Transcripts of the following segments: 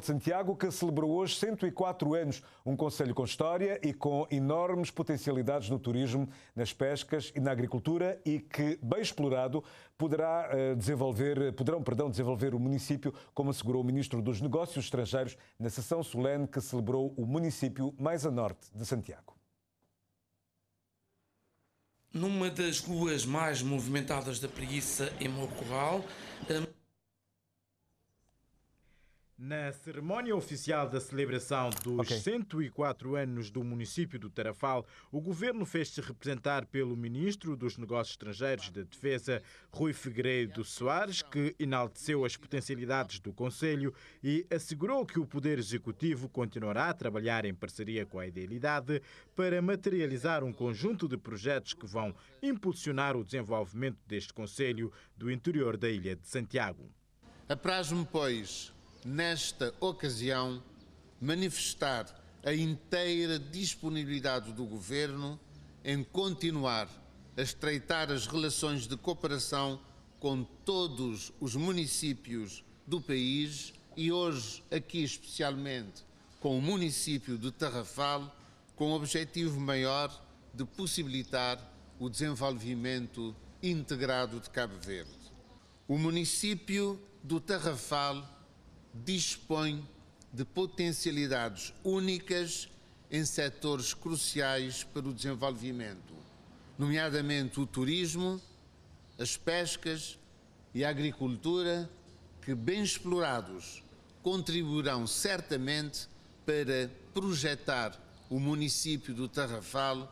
de Santiago, que celebrou hoje 104 anos, um conselho com história e com enormes potencialidades no turismo, nas pescas e na agricultura e que, bem explorado, poderá eh, desenvolver, poderão perdão, desenvolver o município, como assegurou o Ministro dos Negócios Estrangeiros na sessão solene que celebrou o município mais a norte de Santiago. Numa das ruas mais movimentadas da Preguiça, em Morcorral, a na cerimónia oficial da celebração dos okay. 104 anos do município do Tarafal, o governo fez-se representar pelo ministro dos Negócios Estrangeiros da Defesa, Rui Figueiredo Soares, que enalteceu as potencialidades do Conselho e assegurou que o Poder Executivo continuará a trabalhar em parceria com a Idealidade para materializar um conjunto de projetos que vão impulsionar o desenvolvimento deste Conselho do interior da Ilha de Santiago. Apraz-me, pois, nesta ocasião, manifestar a inteira disponibilidade do Governo em continuar a estreitar as relações de cooperação com todos os municípios do país e hoje, aqui especialmente, com o município de Tarrafal, com o objetivo maior de possibilitar o desenvolvimento integrado de Cabo Verde. O município do Tarrafal dispõe de potencialidades únicas em setores cruciais para o desenvolvimento, nomeadamente o turismo, as pescas e a agricultura, que, bem explorados, contribuirão certamente para projetar o município do Tarrafal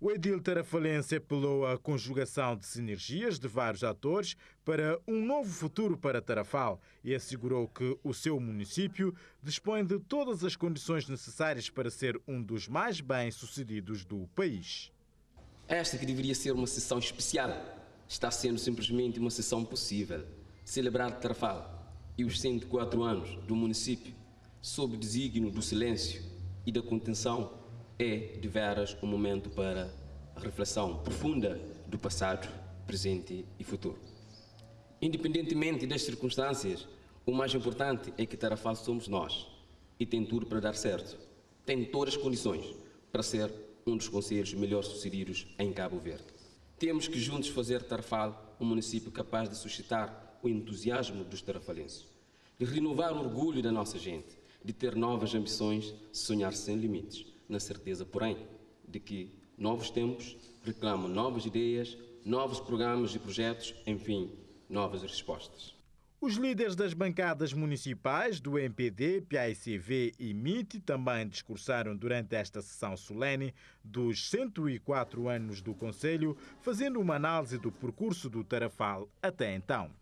o Edil Tarafalense apelou à conjugação de sinergias de vários atores para um novo futuro para Tarafal e assegurou que o seu município dispõe de todas as condições necessárias para ser um dos mais bem-sucedidos do país. Esta que deveria ser uma sessão especial está sendo simplesmente uma sessão possível. Celebrar Tarafal e os 104 anos do município sob o desígnio do silêncio e da contenção é, de veras, um momento para reflexão profunda do passado, presente e futuro. Independentemente das circunstâncias, o mais importante é que Tarrafal somos nós e tem tudo para dar certo. Tem todas as condições para ser um dos conselhos melhor sucedidos em Cabo Verde. Temos que juntos fazer Tarrafal um município capaz de suscitar o entusiasmo dos tarrafalenses, de renovar o orgulho da nossa gente, de ter novas ambições, sonhar sem limites na certeza, porém, de que novos tempos reclamam novas ideias, novos programas e projetos, enfim, novas respostas. Os líderes das bancadas municipais do MPD, PAICV e MIT também discursaram durante esta sessão solene dos 104 anos do Conselho, fazendo uma análise do percurso do Tarafal até então.